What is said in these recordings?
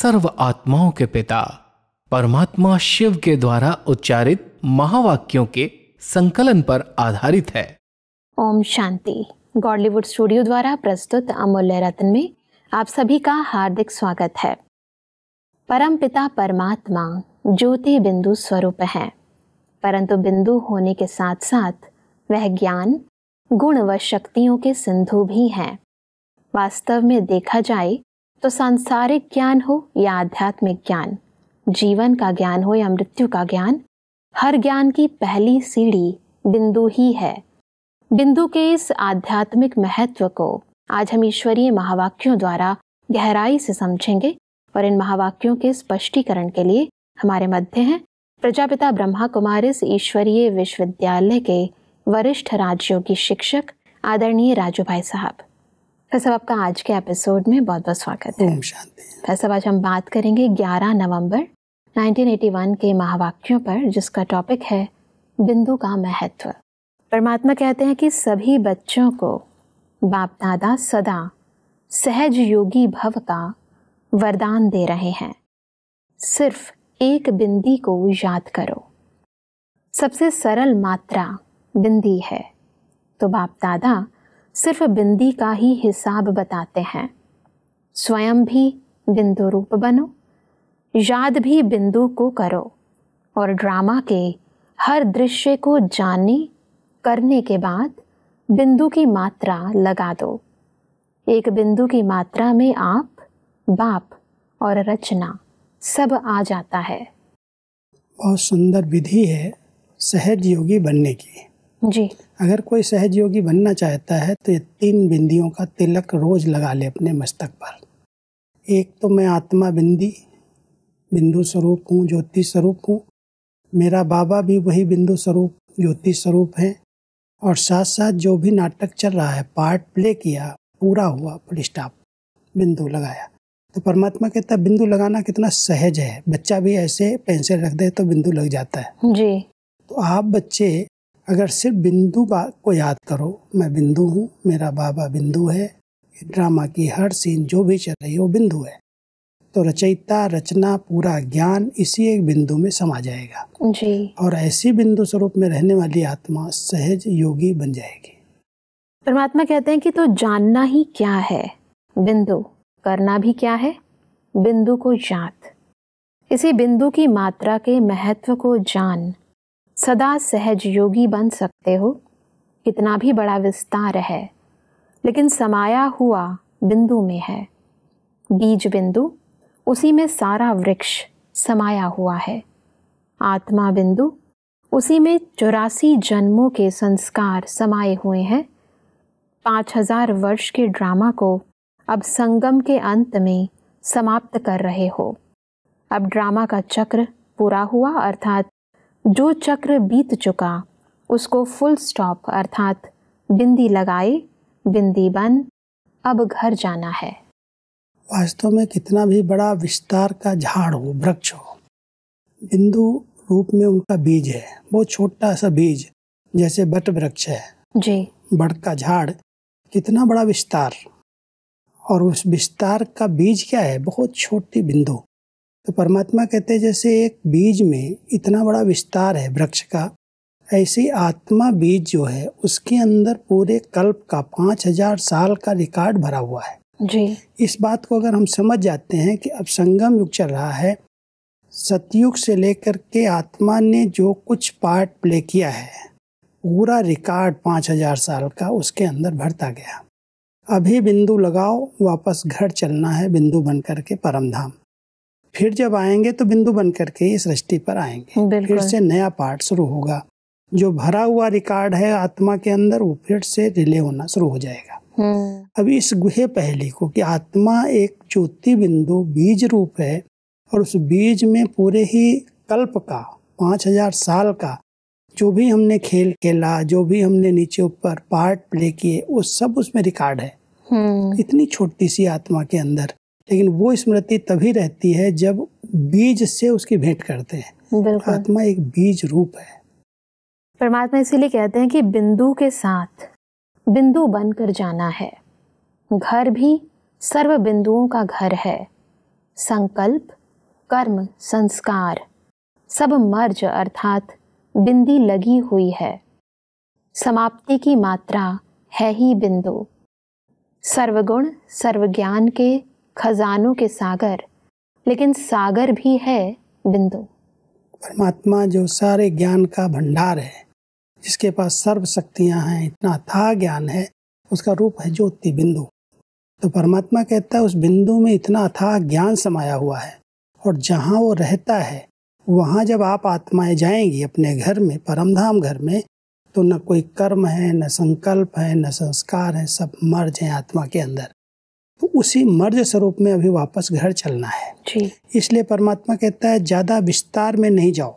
सर्व आत्माओं के पिता परमात्मा शिव के द्वारा उच्चारित महावाक्यों के संकलन पर आधारित है ओम शांति गॉडलीवुड स्टूडियो द्वारा प्रस्तुत अमूल्य रत्न में आप सभी का हार्दिक स्वागत है परम पिता परमात्मा ज्योति बिंदु स्वरूप है परंतु बिंदु होने के साथ साथ वह ज्ञान गुण व शक्तियों के सिंधु भी हैं वास्तव में देखा जाए तो सांसारिक ज्ञान हो या आध्यात्मिक ज्ञान जीवन का ज्ञान हो या मृत्यु का ज्ञान हर ज्ञान की पहली सीढ़ी बिंदु ही है बिंदु के इस आध्यात्मिक महत्व को आज हम ईश्वरीय महावाक्यों द्वारा गहराई से समझेंगे और इन महावाक्यों के स्पष्टीकरण के लिए हमारे मध्य हैं प्रजापिता ब्रह्मा कुमार इस ईश्वरीय विश्वविद्यालय के वरिष्ठ राजयोगी शिक्षक आदरणीय राजू भाई साहब फैसल साहब आपका आज के एपिसोड में बहुत बहुत स्वागत है फैसल साहब आज हम बात करेंगे 11 नवंबर 1981 के महावाक्यों पर जिसका टॉपिक है बिंदु का महत्व परमात्मा कहते हैं कि सभी बच्चों को बाप दादा सदा सहज योगी भव का वरदान दे रहे हैं सिर्फ एक बिंदी को याद करो सबसे सरल मात्रा बिंदी है तो बाप दादा सिर्फ बिंदी का ही हिसाब बताते हैं स्वयं भी बिंदु रूप बनो याद भी बिंदु को करो और ड्रामा के हर दृश्य को जानने करने के बाद बिंदु की मात्रा लगा दो एक बिंदु की मात्रा में आप बाप और रचना सब आ जाता है बहुत सुंदर विधि है सहज योगी बनने की जी अगर कोई सहजयोगी बनना चाहता है तो ये तीन बिंदियों का तिलक रोज लगा ले अपने मस्तक पर एक तो मैं आत्मा बिंदी बिंदु स्वरूप हूँ ज्योति स्वरूप हूँ मेरा बाबा भी वही बिंदु स्वरूप ज्योति स्वरूप हैं और साथ साथ जो भी नाटक चल रहा है पार्ट प्ले किया पूरा हुआ फुल स्टाप बिंदु लगाया तो परमात्मा कहता है बिंदु लगाना कितना सहज है बच्चा भी ऐसे पेंसिल रख दे तो बिंदु लग जाता है जी तो आप बच्चे अगर सिर्फ बिंदु को याद करो मैं बिंदु हूँ मेरा बाबा बिंदु है ड्रामा की हर सीन जो भी चल रही है वो बिंदु है तो रचयिता रचना पूरा ज्ञान इसी एक बिंदु में समा जाएगा जी और ऐसी बिंदु स्वरूप में रहने वाली आत्मा सहज योगी बन जाएगी परमात्मा कहते हैं कि तो जानना ही क्या है बिंदु करना भी क्या है बिंदु को जात इसी बिंदु की मात्रा के महत्व को जान सदा सहज योगी बन सकते हो कितना भी बड़ा विस्तार है लेकिन समाया हुआ बिंदु में है बीज बिंदु उसी में सारा वृक्ष समाया हुआ है आत्मा बिंदु उसी में चौरासी जन्मों के संस्कार समाये हुए हैं पाँच हजार वर्ष के ड्रामा को अब संगम के अंत में समाप्त कर रहे हो अब ड्रामा का चक्र पूरा हुआ अर्थात जो चक्र बीत चुका उसको फुल स्टॉप अर्थात बिंदी लगाई बिंदी बन अब घर जाना है वास्तव में कितना भी बड़ा विस्तार का झाड़ हो वृक्ष हो बिंदु रूप में उनका बीज है वो छोटा सा बीज जैसे बट वृक्ष है जी बट का झाड़ कितना बड़ा विस्तार और उस विस्तार का बीज क्या है बहुत छोटी बिंदु तो परमात्मा कहते हैं जैसे एक बीज में इतना बड़ा विस्तार है वृक्ष का ऐसी आत्मा बीज जो है उसके अंदर पूरे कल्प का पाँच हजार साल का रिकॉर्ड भरा हुआ है जी इस बात को अगर हम समझ जाते हैं कि अब संगम युग चल रहा है सतयुग से लेकर के आत्मा ने जो कुछ पार्ट प्ले किया है पूरा रिकॉर्ड पाँच हजार साल का उसके अंदर भरता गया अभी बिंदु लगाओ वापस घर चलना है बिंदु बन करके परमधाम फिर जब आएंगे तो बिंदु बन करके इस सृष्टि पर आएंगे फिर से नया पार्ट शुरू होगा जो भरा हुआ रिकॉर्ड है आत्मा के अंदर वो फिर से रिले होना शुरू हो जाएगा हम्म। अब इस गुहे पहली को कि आत्मा एक ज्योति बिंदु बीज रूप है और उस बीज में पूरे ही कल्प का पांच हजार साल का जो भी हमने खेल खेला जो भी हमने नीचे ऊपर पार्ट प्ले किए वो सब उसमें रिकॉर्ड है हम्म। इतनी छोटी सी आत्मा के अंदर लेकिन वो स्मृति तभी रहती है जब बीज से उसकी भेंट करते हैं आत्मा एक बीज रूप है परमात्मा इसीलिए कहते हैं कि बिंदु के साथ बिंदु बनकर जाना है घर भी सर्व बिंदुओं का घर है संकल्प कर्म संस्कार सब मर्ज अर्थात बिंदी लगी हुई है समाप्ति की मात्रा है ही बिंदु सर्वगुण सर्वज्ञान के खजानों के सागर लेकिन सागर भी है बिंदु परमात्मा जो सारे ज्ञान का भंडार है जिसके पास सर्व शक्तियाँ हैं इतना था ज्ञान है उसका रूप है ज्योति बिंदु तो परमात्मा कहता है उस बिंदु में इतना था ज्ञान समाया हुआ है और जहाँ वो रहता है वहाँ जब आप आत्माएं जाएंगी अपने घर में परमधाम घर में तो न कोई कर्म है न संकल्प है न संस्कार है सब मर जाए आत्मा के अंदर तो उसी मर्ज स्वरूप में अभी वापस घर चलना है इसलिए परमात्मा कहता है ज़्यादा विस्तार में नहीं जाओ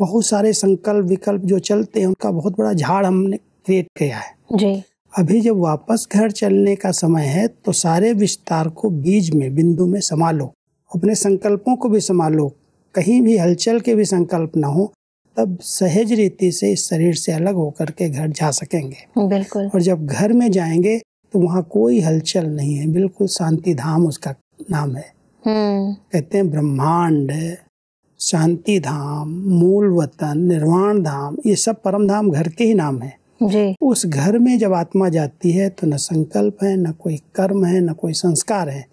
बहुत सारे संकल्प विकल्प जो चलते हैं उनका बहुत बड़ा झाड़ हमने क्रिएट किया है जी अभी जब वापस घर चलने का समय है तो सारे विस्तार को बीज में बिंदु में संभालो अपने संकल्पों को भी संभालो कहीं भी हलचल के भी संकल्प ना हो तब सहज रीति से इस शरीर से अलग होकर के घर जा सकेंगे बिल्कुल और जब घर में जाएंगे तो वहाँ कोई हलचल नहीं है बिल्कुल शांति धाम उसका नाम है हम्म। कहते हैं ब्रह्मांड शांति धाम मूल वतन निर्वाण धाम ये सब परम धाम घर के ही नाम है जी। उस घर में जब आत्मा जाती है तो न संकल्प है न कोई कर्म है न कोई संस्कार है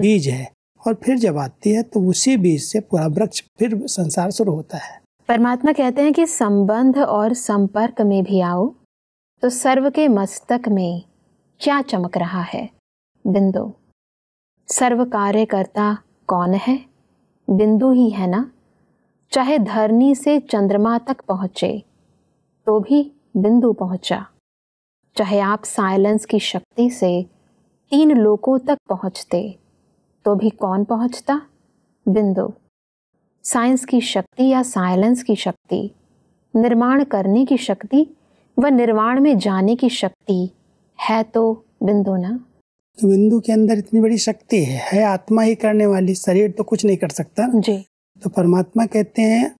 बीज है और फिर जब आती है तो उसी बीज से पूरा वृक्ष फिर संसार शुरू होता है परमात्मा कहते हैं कि संबंध और संपर्क में भी आओ तो सर्व के मस्तक में क्या चमक रहा है बिंदु सर्व कार्य करता कौन है बिंदु ही है ना चाहे धरनी से चंद्रमा तक पहुंचे तो भी बिंदु पहुंचा चाहे आप साइलेंस की शक्ति से तीन लोगों तक पहुंचते तो भी कौन पहुंचता बिंदु साइंस की शक्ति या साइलेंस की शक्ति निर्माण करने की शक्ति व निर्माण में जाने की शक्ति है तो बिंदु ना तो बिंदु के अंदर इतनी बड़ी शक्ति है है आत्मा ही करने वाली शरीर तो कुछ नहीं कर सकता जी तो परमात्मा कहते हैं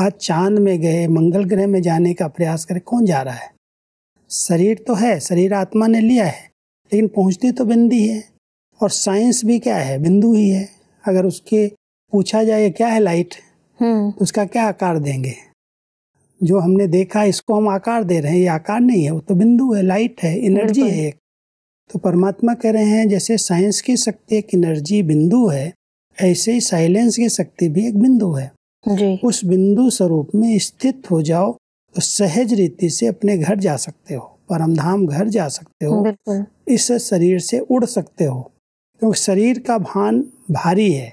आज चांद में गए मंगल ग्रह में जाने का प्रयास करे कौन जा रहा है शरीर तो है शरीर आत्मा ने लिया है लेकिन पहुंचती तो बिंदी है और साइंस भी क्या है बिंदु ही है अगर उसके पूछा जाए क्या है लाइट हम्म। तो उसका क्या आकार देंगे जो हमने देखा इसको हम आकार दे रहे हैं ये आकार नहीं है वो तो बिंदु है लाइट है एनर्जी है एक तो परमात्मा कह रहे हैं जैसे साइंस की शक्ति एक एनर्जी बिंदु है ऐसे ही साइलेंस की शक्ति भी एक बिंदु है जी। उस बिंदु स्वरूप में स्थित हो जाओ तो सहज रीति से अपने घर जा सकते हो परमधाम घर जा सकते हो इस शरीर से उड़ सकते हो क्योंकि तो शरीर का भान भारी है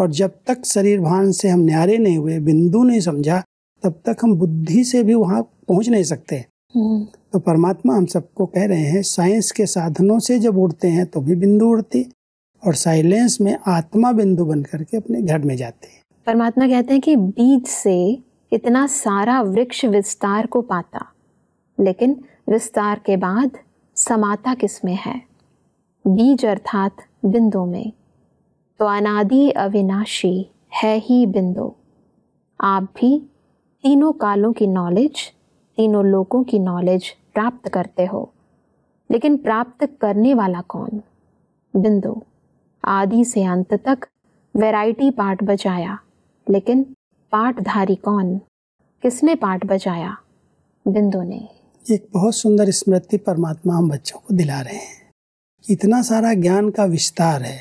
और जब तक शरीर भान से हम न्यारे नहीं हुए बिंदु नहीं समझा तब तक हम बुद्धि से भी वहाँ पहुँच नहीं सकते हम्म। तो परमात्मा हम सबको कह रहे हैं साइंस के साधनों से जब उड़ते हैं तो भी बिंदु उड़ती और साइलेंस में आत्मा बिंदु बन करके अपने घर में जाती है परमात्मा कहते हैं कि बीज से इतना सारा वृक्ष विस्तार को पाता लेकिन विस्तार के बाद समाता किस में है बीज अर्थात बिंदु में तो अनादि अविनाशी है ही बिंदु आप भी तीनों कालों की नॉलेज तीनों लोगों की नॉलेज प्राप्त करते हो लेकिन प्राप्त करने वाला कौन बिंदु आदि से अंत तक वैरायटी पाठ बचाया लेकिन पाठधारी कौन किसने पाठ बचाया बिंदु ने एक बहुत सुंदर स्मृति परमात्मा हम बच्चों को दिला रहे हैं इतना सारा ज्ञान का विस्तार है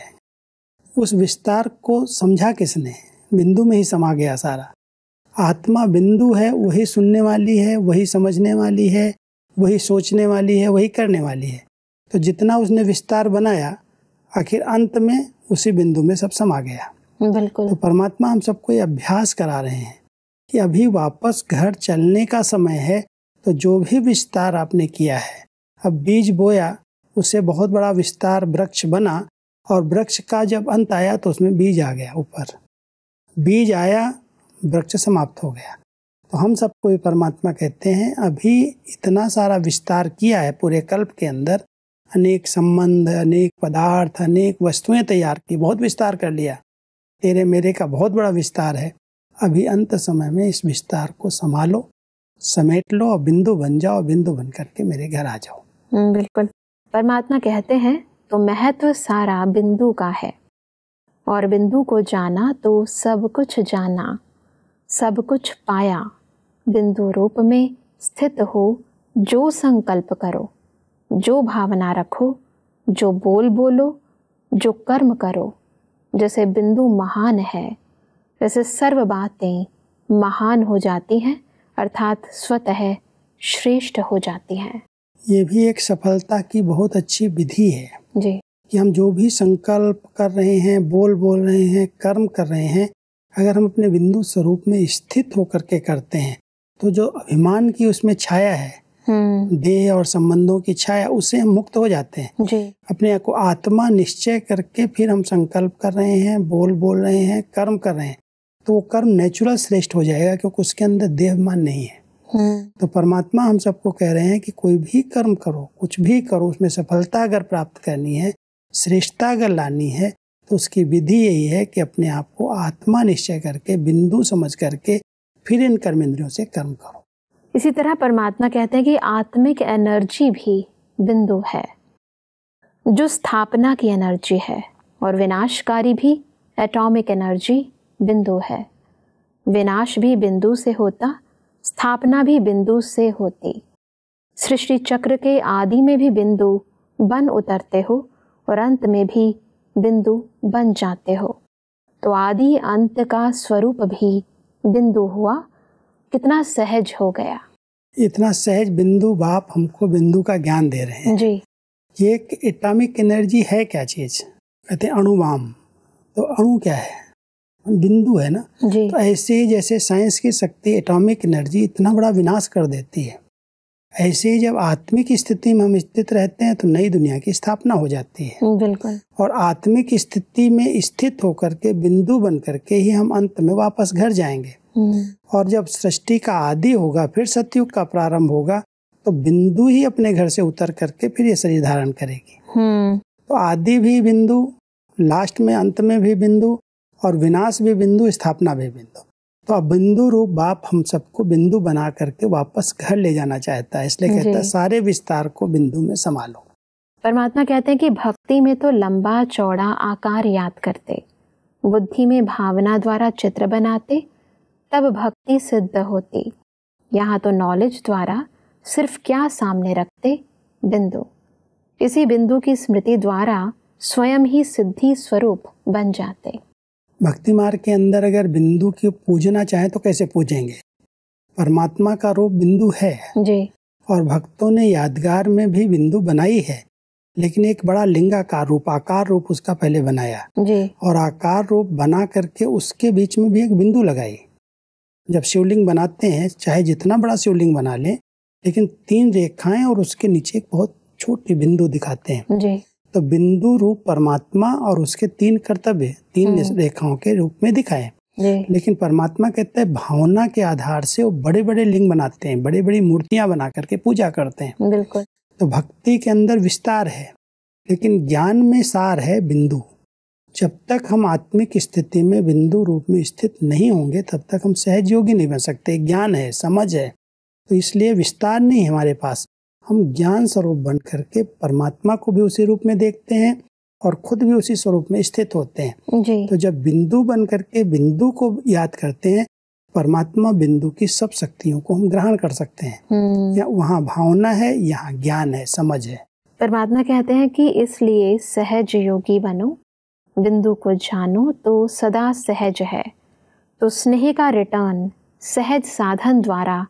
उस विस्तार को समझा किसने बिंदु में ही समा गया सारा आत्मा बिंदु है वही सुनने वाली है वही समझने वाली है वही सोचने वाली है वही करने वाली है तो जितना उसने विस्तार बनाया आखिर अंत में उसी बिंदु में सब समा गया बिल्कुल तो परमात्मा हम सबको ये अभ्यास करा रहे हैं कि अभी वापस घर चलने का समय है तो जो भी विस्तार आपने किया है अब बीज बोया उससे बहुत बड़ा विस्तार वृक्ष बना और वृक्ष का जब अंत आया तो उसमें बीज आ गया ऊपर बीज आया वृक्ष समाप्त हो गया तो हम सबको ये परमात्मा कहते हैं अभी इतना सारा विस्तार किया है पूरे कल्प के अंदर अनेक संबंध अनेक पदार्थ अनेक वस्तुएं तैयार की बहुत विस्तार कर लिया तेरे मेरे का बहुत बड़ा विस्तार है अभी अंत समय में इस विस्तार को संभालो समेट लो और बिंदु बन जाओ बिंदु बन करके मेरे घर आ जाओ हम्म, बिल्कुल परमात्मा कहते हैं तो महत्व सारा बिंदु का है और बिंदु को जाना तो सब कुछ जाना सब कुछ पाया बिंदु रूप में स्थित हो जो संकल्प करो जो भावना रखो जो बोल बोलो जो कर्म करो जैसे बिंदु महान है वैसे सर्व बातें महान हो जाती हैं अर्थात स्वतः श्रेष्ठ हो जाती हैं ये भी एक सफलता की बहुत अच्छी विधि है जी कि हम जो भी संकल्प कर रहे हैं बोल बोल रहे हैं कर्म कर रहे हैं अगर हम अपने बिंदु स्वरूप में स्थित होकर के करते हैं तो जो अभिमान की उसमें छाया है हम्म। देह और संबंधों की छाया उससे हम मुक्त हो जाते हैं जी। अपने को आत्मा निश्चय करके फिर हम संकल्प कर रहे हैं बोल बोल रहे हैं कर्म कर रहे हैं तो वो कर्म नेचुरल श्रेष्ठ हो जाएगा क्योंकि उसके अंदर देहमान नहीं है हम्म। तो परमात्मा हम सबको कह रहे हैं कि कोई भी कर्म करो कुछ भी करो उसमें सफलता अगर प्राप्त करनी है श्रेष्ठता अगर लानी है तो उसकी विधि यही है कि अपने आप को आत्मा निश्चय करके बिंदु समझ करके फिर इन कर्म इंद्रियों से कर्म करो इसी तरह परमात्मा कहते हैं कि आत्मिक एनर्जी भी बिंदु है जो स्थापना की एनर्जी है और विनाशकारी भी एटॉमिक एनर्जी बिंदु है विनाश भी बिंदु से होता स्थापना भी बिंदु से होती सृष्टि चक्र के आदि में भी बिंदु बन उतरते हो और अंत में भी बिंदु बन जाते हो तो आदि अंत का स्वरूप भी बिंदु हुआ कितना सहज हो गया इतना सहज बिंदु बाप हमको बिंदु का ज्ञान दे रहे हैं जी ये एटॉमिक एनर्जी है क्या चीज कहते हैं अणुवाम तो अणु क्या है बिंदु है ना जी। तो ऐसे जैसे साइंस की शक्ति एटॉमिक एनर्जी इतना बड़ा विनाश कर देती है ऐसे ही जब आत्मिक स्थिति में हम स्थित रहते हैं तो नई दुनिया की स्थापना हो जाती है बिल्कुल और आत्मिक स्थिति में स्थित होकर के बिंदु बन करके ही हम अंत में वापस घर जाएंगे हम्म। और जब सृष्टि का आदि होगा फिर सतयुग का प्रारंभ होगा तो बिंदु ही अपने घर से उतर करके फिर ये शरीर धारण करेगी हम्म। तो आदि भी बिंदु लास्ट में अंत में भी बिंदु और विनाश भी बिंदु स्थापना भी बिंदु तो अब बिंदु रूप बाप हम सबको बिंदु बना करके वापस घर ले जाना चाहता है इसलिए कहता है सारे विस्तार को बिंदु में संभालो परमात्मा कहते हैं कि भक्ति में तो लंबा चौड़ा आकार याद करते बुद्धि में भावना द्वारा चित्र बनाते तब भक्ति सिद्ध होती यहाँ तो नॉलेज द्वारा सिर्फ क्या सामने रखते बिंदु इसी बिंदु की स्मृति द्वारा स्वयं ही सिद्धि स्वरूप बन जाते भक्ति मार्ग के अंदर अगर बिंदु की पूजना चाहे तो कैसे पूजेंगे परमात्मा का रूप बिंदु है जी और भक्तों ने यादगार में भी बिंदु बनाई है लेकिन एक बड़ा लिंगाकार रूप आकार रूप उसका पहले बनाया जी और आकार रूप बना करके उसके बीच में भी एक बिंदु लगाई जब शिवलिंग बनाते हैं चाहे जितना बड़ा शिवलिंग बना लें लेकिन तीन रेखाएं और उसके नीचे एक बहुत छोटी बिंदु दिखाते हैं जी तो बिंदु रूप परमात्मा और उसके तीन कर्तव्य तीन हम्म। रेखाओं के रूप में दिखाए लेकिन परमात्मा कहते हैं भावना के आधार से वो बड़े बड़े लिंग बनाते हैं बड़ी बड़ी मूर्तियां बना करके पूजा करते हैं बिल्कुल तो भक्ति के अंदर विस्तार है लेकिन ज्ञान में सार है बिंदु जब तक हम आत्मिक स्थिति में बिंदु रूप में स्थित नहीं होंगे तब तक हम सहज योगी नहीं बन सकते ज्ञान है समझ है तो इसलिए विस्तार नहीं हमारे पास हम ज्ञान स्वरूप बन करके परमात्मा को भी उसी रूप में देखते हैं और खुद भी उसी स्वरूप में स्थित होते हैं जी। तो जब बिंदु बन करके बिंदु को याद करते हैं परमात्मा बिंदु की सब शक्तियों को हम ग्रहण कर सकते हैं हम्म। या वहाँ भावना है यहाँ ज्ञान है समझ है परमात्मा कहते हैं कि इसलिए सहज योगी बनो बिंदु को जानो तो सदा सहज है तो स्नेह का रिटर्न सहज साधन द्वारा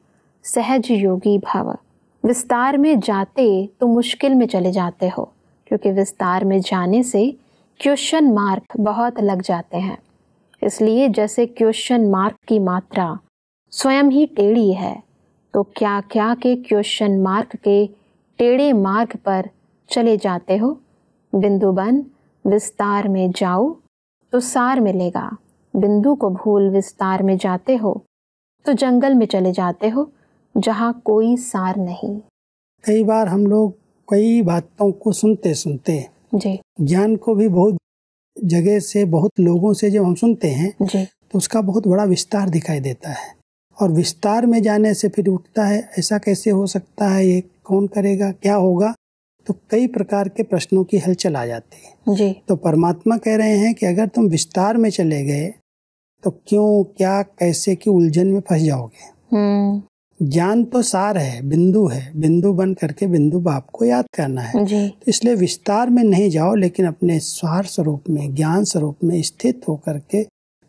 सहज योगी भव विस्तार में जाते तो मुश्किल में चले जाते हो क्योंकि विस्तार में जाने से क्वेश्चन मार्क बहुत लग जाते हैं इसलिए जैसे क्वेश्चन मार्क की मात्रा स्वयं ही टेढ़ी है तो क्या क्या के क्वेश्चन मार्क के टेढ़े मार्ग पर चले जाते हो बिंदु बन विस्तार में जाओ तो सार मिलेगा बिंदु को भूल विस्तार में जाते हो तो जंगल में चले जाते हो जहाँ कोई सार नहीं कई बार हम लोग कई बातों को सुनते सुनते जी ज्ञान को भी बहुत जगह से बहुत लोगों से जब हम सुनते हैं जी तो उसका बहुत बड़ा विस्तार दिखाई देता है और विस्तार में जाने से फिर उठता है ऐसा कैसे हो सकता है ये कौन करेगा क्या होगा तो कई प्रकार के प्रश्नों की हलचल आ जाती है जी तो परमात्मा कह रहे हैं कि अगर तुम विस्तार में चले गए तो क्यों क्या कैसे की उलझन में फंस जाओगे हम्म। ज्ञान तो सार है बिंदु है बिंदु बन करके बिंदु बाप को याद करना है तो इसलिए विस्तार में नहीं जाओ लेकिन अपने स्वार स्वरूप में ज्ञान स्वरूप में स्थित होकर के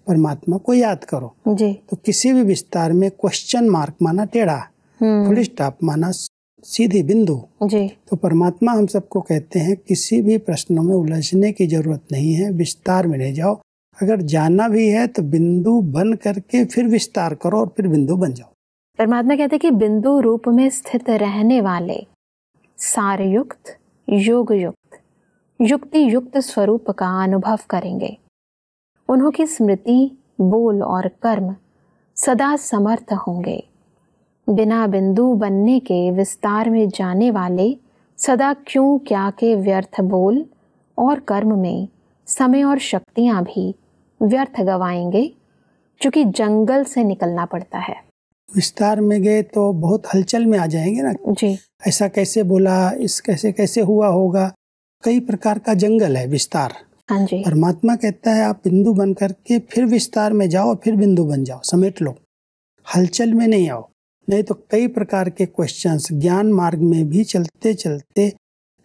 परमात्मा को याद करो जी। तो किसी भी विस्तार में क्वेश्चन मार्क माना टेढ़ा फुल हम्म। स्टॉप माना सीधी बिंदु जी। तो परमात्मा हम सबको कहते हैं किसी भी प्रश्नों में उलझने की जरूरत नहीं है विस्तार में नहीं जाओ अगर जाना भी है तो बिंदु बन करके फिर विस्तार करो और फिर बिंदु बन जाओ परमात्मा कहते हैं कि बिंदु रूप में स्थित रहने वाले सार युक्त योग युक्त युक्ति युक्त स्वरूप का अनुभव करेंगे उन्हों की स्मृति बोल और कर्म सदा समर्थ होंगे बिना बिंदु बनने के विस्तार में जाने वाले सदा क्यों क्या के व्यर्थ बोल और कर्म में समय और शक्तियाँ भी व्यर्थ गवाएंगे क्योंकि जंगल से निकलना पड़ता है विस्तार में गए तो बहुत हलचल में आ जाएंगे ना जी ऐसा कैसे बोला इस कैसे कैसे हुआ होगा कई प्रकार का जंगल है विस्तार हाँ जी परमात्मा कहता है आप बिंदु बन करके फिर विस्तार में जाओ फिर बिंदु बन जाओ समेट लो हलचल में नहीं आओ नहीं तो कई प्रकार के क्वेश्चंस ज्ञान मार्ग में भी चलते चलते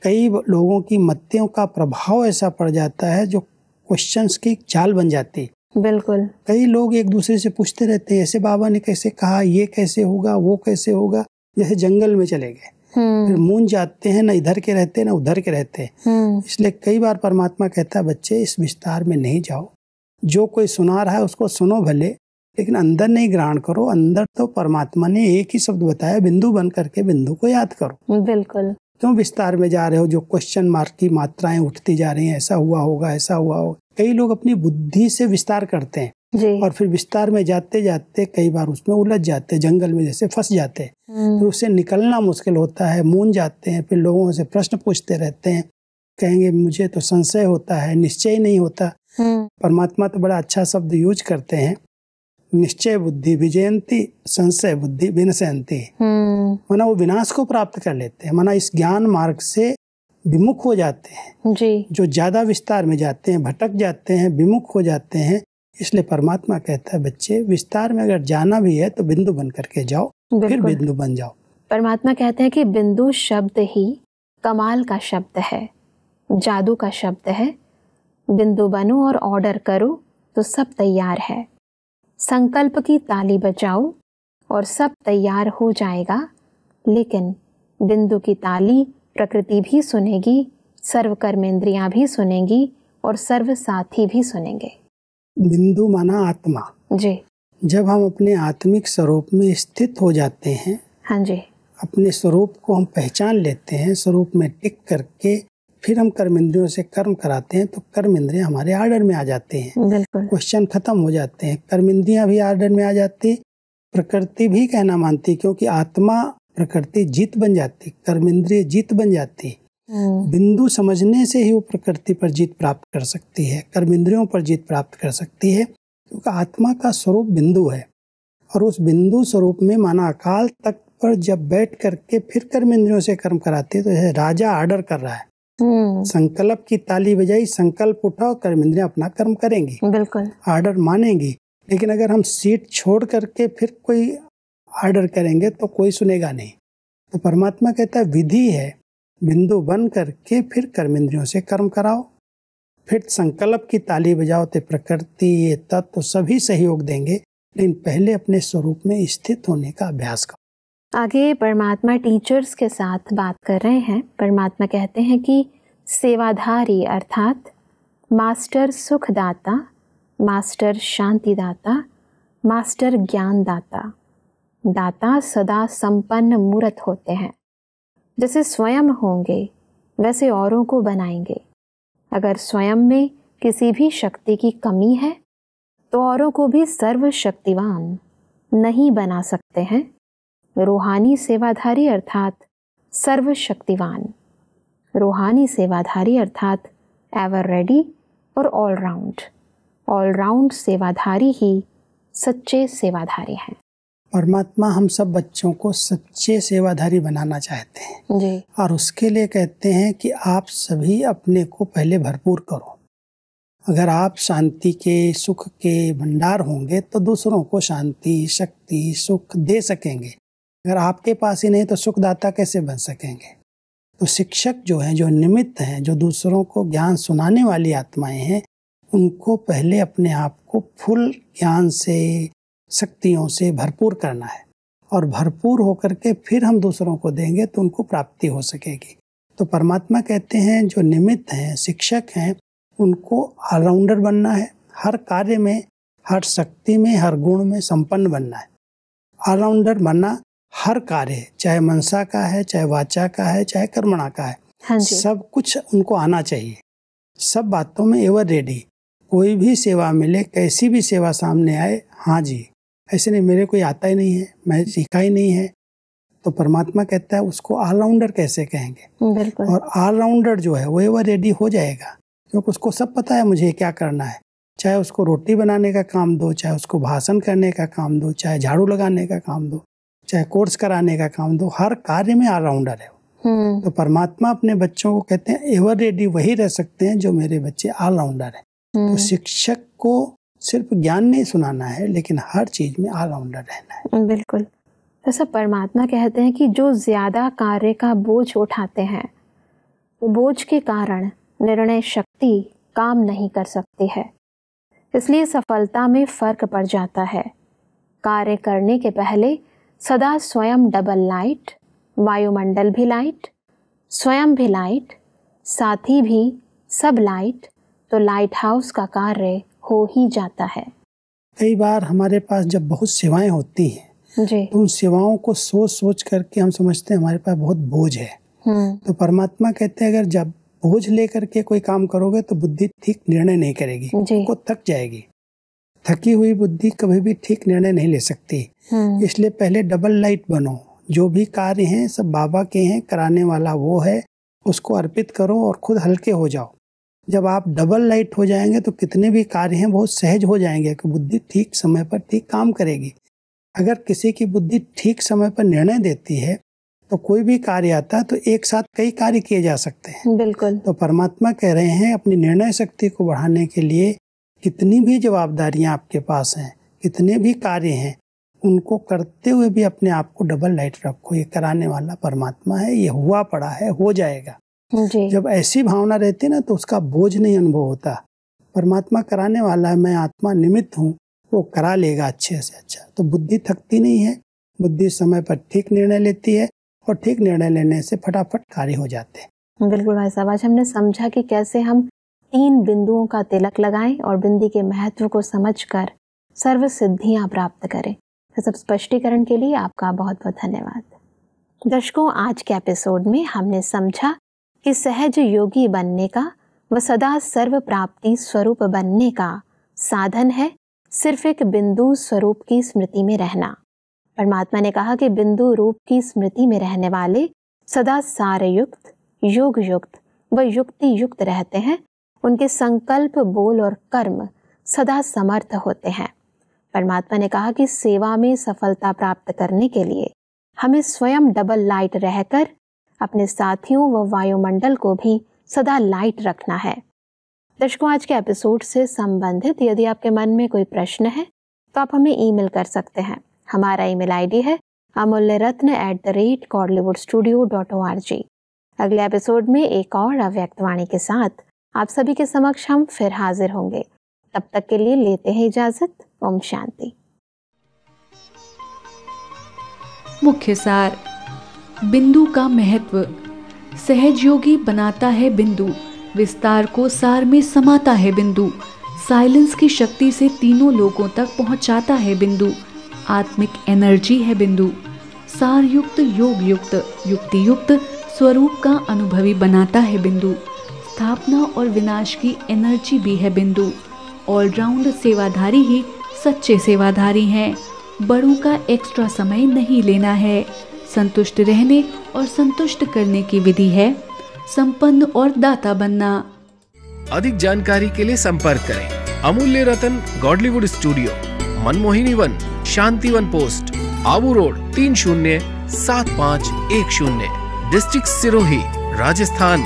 कई लोगों की मत्यों का प्रभाव ऐसा पड़ जाता है जो क्वेश्चंस की चाल बन जाती बिल्कुल कई लोग एक दूसरे से पूछते रहते हैं ऐसे बाबा ने कैसे कहा ये कैसे होगा वो कैसे होगा जैसे जंगल में चले गए हम्म। फिर मून जाते हैं ना इधर के रहते हैं ना उधर के रहते हैं हम्म। इसलिए कई बार परमात्मा कहता है बच्चे इस विस्तार में नहीं जाओ जो कोई सुना रहा है उसको सुनो भले लेकिन अंदर नहीं ग्रहण करो अंदर तो परमात्मा ने एक ही शब्द बताया बिंदु बन करके बिंदु को याद करो बिल्कुल क्यों तो विस्तार में जा रहे हो जो क्वेश्चन मार्क की मात्राएं उठती जा रही हैं ऐसा हुआ होगा ऐसा हुआ होगा कई लोग अपनी बुद्धि से विस्तार करते हैं जी। और फिर विस्तार में जाते जाते कई बार उसमें उलझ जाते हैं जंगल में जैसे फंस जाते हैं हम्म। फिर उससे निकलना मुश्किल होता है मून जाते हैं फिर लोगों से प्रश्न पूछते रहते हैं कहेंगे मुझे तो संशय होता है निश्चय नहीं होता हम्म। परमात्मा तो बड़ा अच्छा शब्द यूज करते हैं निश्चय बुद्धि विजयंती संशय बुद्धि विनशयंती हम्म। माना वो विनाश को प्राप्त कर लेते हैं माना इस ज्ञान मार्ग से विमुख हो जाते हैं जी जो ज्यादा विस्तार में जाते हैं भटक जाते हैं विमुख हो जाते हैं इसलिए परमात्मा कहता है बच्चे विस्तार में अगर जाना भी है तो बिंदु बन करके जाओ फिर बिंदु बन जाओ परमात्मा कहते हैं कि बिंदु शब्द ही कमाल का शब्द है जादू का शब्द है बिंदु बनो और ऑर्डर करो तो सब तैयार है संकल्प की ताली बजाओ और सब तैयार हो जाएगा लेकिन बिंदु की ताली प्रकृति भी सुनेगी सर्व कर्मेंद्रियां भी सुनेंगी और सर्व साथी भी सुनेंगे बिंदु माना आत्मा जी जब हम अपने आत्मिक स्वरूप में स्थित हो जाते हैं हाँ जी अपने स्वरूप को हम पहचान लेते हैं स्वरूप में टिक करके फिर हम कर्म इंद्रियों से कर्म कराते हैं तो कर्म इंद्रिया हमारे आर्डर में आ जाते हैं क्वेश्चन खत्म हो जाते हैं कर्म इंद्रियां भी आर्डर में आ जाती प्रकृति भी कहना मानती क्योंकि आत्मा प्रकृति जीत बन जाती कर्म इंद्रिय जीत बन जाती हम्म। बिंदु समझने से ही वो प्रकृति पर जीत प्राप्त कर सकती है कर्म इंद्रियों पर जीत प्राप्त कर सकती है क्योंकि आत्मा का स्वरूप बिंदु है और उस बिंदु स्वरूप में माना अकाल तक पर जब बैठ करके फिर कर्म इंद्रियों से कर्म कराती है तो राजा आर्डर कर रहा है हम्म। संकल्प की ताली बजाई संकल्प उठाओ कर्मेंद्रिया अपना कर्म करेंगी बिल्कुल ऑर्डर मानेंगी लेकिन अगर हम सीट छोड़ करके फिर कोई ऑर्डर करेंगे तो कोई सुनेगा नहीं तो परमात्मा कहता है विधि है बिंदु बन करके फिर कर्मेंद्रियों से कर्म कराओ फिर संकल्प की ताली बजाओ तो प्रकृति ये तत्व तो सभी सहयोग देंगे लेकिन पहले अपने स्वरूप में स्थित होने का अभ्यास करो आगे परमात्मा टीचर्स के साथ बात कर रहे हैं परमात्मा कहते हैं कि सेवाधारी अर्थात मास्टर सुखदाता मास्टर शांतिदाता मास्टर ज्ञानदाता दाता सदा संपन्न मूर्त होते हैं जैसे स्वयं होंगे वैसे औरों को बनाएंगे अगर स्वयं में किसी भी शक्ति की कमी है तो औरों को भी सर्वशक्तिवान नहीं बना सकते हैं रूहानी सेवाधारी अर्थात सर्वशक्तिवान रूहानी सेवाधारी अर्थात एवर रेडी और ऑलराउंड ऑलराउंड सेवाधारी ही सच्चे सेवाधारी हैं परमात्मा हम सब बच्चों को सच्चे सेवाधारी बनाना चाहते हैं जी और उसके लिए कहते हैं कि आप सभी अपने को पहले भरपूर करो अगर आप शांति के सुख के भंडार होंगे तो दूसरों को शांति शक्ति सुख दे सकेंगे अगर आपके पास ही नहीं तो सुखदाता कैसे बन सकेंगे तो शिक्षक जो हैं जो निमित्त हैं जो दूसरों को ज्ञान सुनाने वाली आत्माएं हैं उनको पहले अपने आप को फुल ज्ञान से शक्तियों से भरपूर करना है और भरपूर होकर के फिर हम दूसरों को देंगे तो उनको प्राप्ति हो सकेगी तो परमात्मा कहते हैं जो निमित्त हैं शिक्षक हैं उनको ऑलराउंडर बनना है हर कार्य में हर शक्ति में हर गुण में संपन्न बनना है ऑलराउंडर बनना हर कार्य चाहे मनसा का है चाहे वाचा का है चाहे कर्मणा का है हाँ सब कुछ उनको आना चाहिए सब बातों में एवर रेडी कोई भी सेवा मिले कैसी भी सेवा सामने आए हाँ जी ऐसे नहीं मेरे कोई आता ही नहीं है मैं सीखा ही नहीं है तो परमात्मा कहता है उसको ऑलराउंडर कैसे कहेंगे और ऑलराउंडर जो है वो एवर रेडी हो जाएगा क्योंकि उसको सब पता है मुझे क्या करना है चाहे उसको रोटी बनाने का काम दो चाहे उसको भाषण करने का काम दो चाहे झाड़ू लगाने का काम दो चाहे कोर्स कराने का काम दो हर कार्य में ऑलराउंडर है हम्म। तो परमात्मा अपने बच्चों को कहते हैं एवर रेडी वही रह सकते हैं जो मेरे बच्चे ऑलराउंडर है तो हम्म। शिक्षक को सिर्फ ज्ञान नहीं सुनाना है लेकिन हर चीज में ऑलराउंडर रहना है बिल्कुल ऐसा परमात्मा कहते हैं कि जो ज्यादा कार्य का बोझ उठाते हैं बोझ के कारण निर्णय शक्ति काम नहीं कर सकती है इसलिए सफलता में फर्क पड़ जाता है कार्य करने के पहले सदा स्वयं डबल लाइट वायुमंडल भी लाइट स्वयं भी लाइट साथी भी सब लाइट तो लाइट हाउस का कार्य हो ही जाता है कई बार हमारे पास जब बहुत सेवाएं होती हैं जी। तो उन सेवाओं को सोच सोच करके हम समझते हैं हमारे पास बहुत बोझ है हम्म। तो परमात्मा कहते हैं अगर जब बोझ लेकर के कोई काम करोगे तो बुद्धि ठीक निर्णय नहीं करेगी उनको थक जाएगी थकी हुई बुद्धि कभी भी ठीक निर्णय नहीं ले सकती हम्म। इसलिए पहले डबल लाइट बनो जो भी कार्य हैं सब बाबा के हैं कराने वाला वो है उसको अर्पित करो और खुद हल्के हो जाओ जब आप डबल लाइट हो जाएंगे तो कितने भी कार्य हैं बहुत सहज हो जाएंगे कि बुद्धि ठीक समय पर ठीक काम करेगी अगर किसी की बुद्धि ठीक समय पर निर्णय देती है तो कोई भी कार्य आता है तो एक साथ कई कार्य किए जा सकते हैं बिल्कुल तो परमात्मा कह रहे हैं अपनी निर्णय शक्ति को बढ़ाने के लिए कितनी भी जवाबदारियां आपके पास हैं कितने भी कार्य हैं उनको करते हुए भी अपने आप को डबल लाइट रखो ये कराने वाला परमात्मा है ये हुआ पड़ा है हो जाएगा जी। जब ऐसी भावना रहती ना तो उसका बोझ नहीं अनुभव होता परमात्मा कराने वाला है मैं आत्मा निमित्त हूँ वो करा लेगा अच्छे से अच्छा तो बुद्धि थकती नहीं है बुद्धि समय पर ठीक निर्णय लेती है और ठीक निर्णय लेने से फटाफट कार्य हो जाते हैं बिल्कुल भाई साहब आज हमने समझा कि कैसे हम तीन बिंदुओं का तिलक लगाएं और बिंदी के महत्व को समझकर सर्व सिद्धियां प्राप्त करें तो सब स्पष्टीकरण के लिए आपका बहुत बहुत धन्यवाद दर्शकों आज के एपिसोड में हमने समझा कि सहज योगी बनने का व सदा सर्व प्राप्ति स्वरूप बनने का साधन है सिर्फ एक बिंदु स्वरूप की स्मृति में रहना परमात्मा ने कहा कि बिंदु रूप की स्मृति में रहने वाले सदा सारयुक्त योग युक्त व युक्ति युक्त रहते हैं उनके संकल्प बोल और कर्म सदा समर्थ होते हैं परमात्मा ने कहा कि सेवा में सफलता प्राप्त करने के लिए हमें स्वयं डबल लाइट रहकर अपने साथियों व वायुमंडल को भी सदा लाइट रखना है दर्शकों आज के एपिसोड से संबंधित यदि आपके मन में कोई प्रश्न है तो आप हमें ईमेल कर सकते हैं हमारा ईमेल आईडी है Amulya Ratna at the rate Godlywood studio dot O R G अगले एपिसोड में एक और अव्यक्तवाणी के साथ आप सभी के समक्ष हम फिर हाजिर होंगे तब तक के लिए लेते हैं इजाजत ओम शांति मुख्य सार बिंदु का महत्व योगी बनाता है बिंदु विस्तार को सार में समाता है बिंदु साइलेंस की शक्ति से तीनों लोगों तक पहुंचाता है बिंदु आत्मिक एनर्जी है बिंदु सार युक्त योग युक्त युक्ति युक्त स्वरूप का अनुभवी बनाता है बिंदु स्थापना और विनाश की एनर्जी भी है बिंदु ऑलराउंड सेवाधारी ही सच्चे सेवाधारी हैं बड़ों का एक्स्ट्रा समय नहीं लेना है संतुष्ट रहने और संतुष्ट करने की विधि है संपन्न और दाता बनना अधिक जानकारी के लिए संपर्क करें Amulya Ratan Godlywood studio Manmohini Van Shanti Van post Abu road तीन शून्य सात पाँच एक शून्य डिस्ट्रिक्ट सिरोही राजस्थान